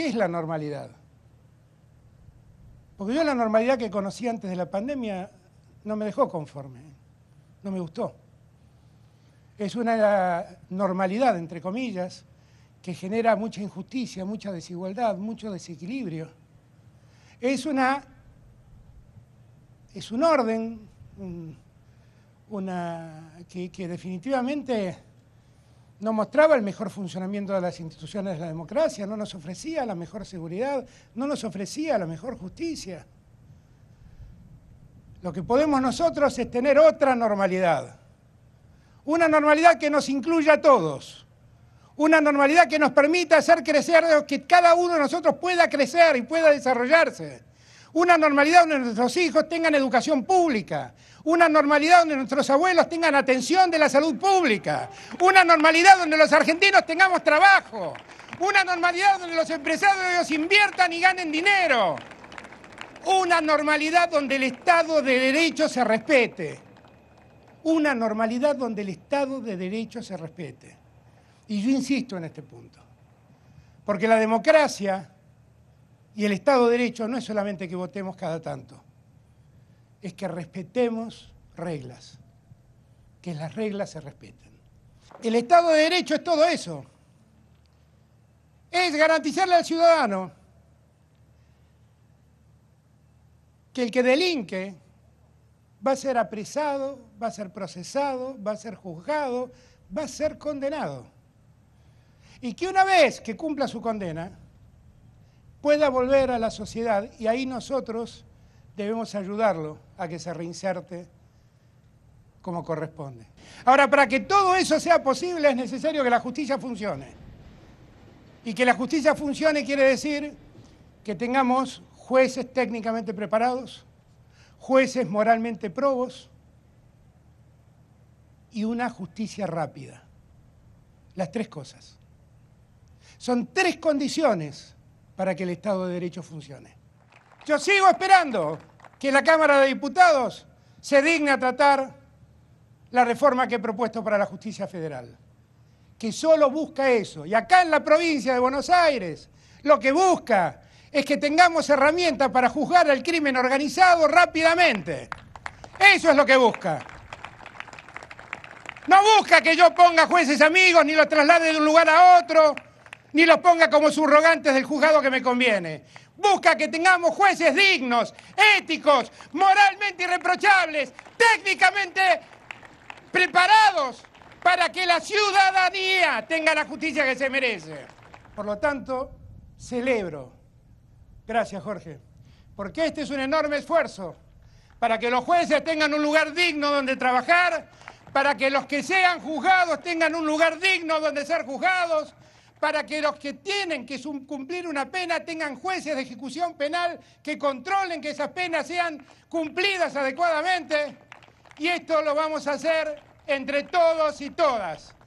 ¿Qué es la normalidad? Porque yo la normalidad que conocí antes de la pandemia no me dejó conforme, no me gustó. Es una normalidad, entre comillas, que genera mucha injusticia, mucha desigualdad, mucho desequilibrio. Es una es un orden una, que definitivamente no mostraba el mejor funcionamiento de las instituciones de la democracia, no nos ofrecía la mejor seguridad, no nos ofrecía la mejor justicia. Lo que podemos nosotros es tener otra normalidad, una normalidad que nos incluya a todos, una normalidad que nos permita hacer crecer, que cada uno de nosotros pueda crecer y pueda desarrollarse. Una normalidad donde nuestros hijos tengan educación pública. Una normalidad donde nuestros abuelos tengan atención de la salud pública. Una normalidad donde los argentinos tengamos trabajo. Una normalidad donde los empresarios inviertan y ganen dinero. Una normalidad donde el Estado de Derecho se respete. Una normalidad donde el Estado de Derecho se respete. Y yo insisto en este punto. Porque la democracia y el Estado de Derecho no es solamente que votemos cada tanto, es que respetemos reglas, que las reglas se respeten. El Estado de Derecho es todo eso, es garantizarle al ciudadano que el que delinque va a ser apresado, va a ser procesado, va a ser juzgado, va a ser condenado. Y que una vez que cumpla su condena, pueda volver a la sociedad y ahí nosotros debemos ayudarlo a que se reinserte como corresponde. Ahora, para que todo eso sea posible es necesario que la justicia funcione. Y que la justicia funcione quiere decir que tengamos jueces técnicamente preparados, jueces moralmente probos y una justicia rápida. Las tres cosas. Son tres condiciones para que el Estado de Derecho funcione. Yo sigo esperando que la Cámara de Diputados se digna a tratar la reforma que he propuesto para la justicia federal, que solo busca eso. Y acá en la provincia de Buenos Aires lo que busca es que tengamos herramientas para juzgar al crimen organizado rápidamente. Eso es lo que busca. No busca que yo ponga jueces amigos ni los traslade de un lugar a otro ni los ponga como subrogantes del juzgado que me conviene. Busca que tengamos jueces dignos, éticos, moralmente irreprochables, técnicamente preparados para que la ciudadanía tenga la justicia que se merece. Por lo tanto, celebro. Gracias, Jorge. Porque este es un enorme esfuerzo para que los jueces tengan un lugar digno donde trabajar, para que los que sean juzgados tengan un lugar digno donde ser juzgados para que los que tienen que cumplir una pena tengan jueces de ejecución penal que controlen que esas penas sean cumplidas adecuadamente. Y esto lo vamos a hacer entre todos y todas.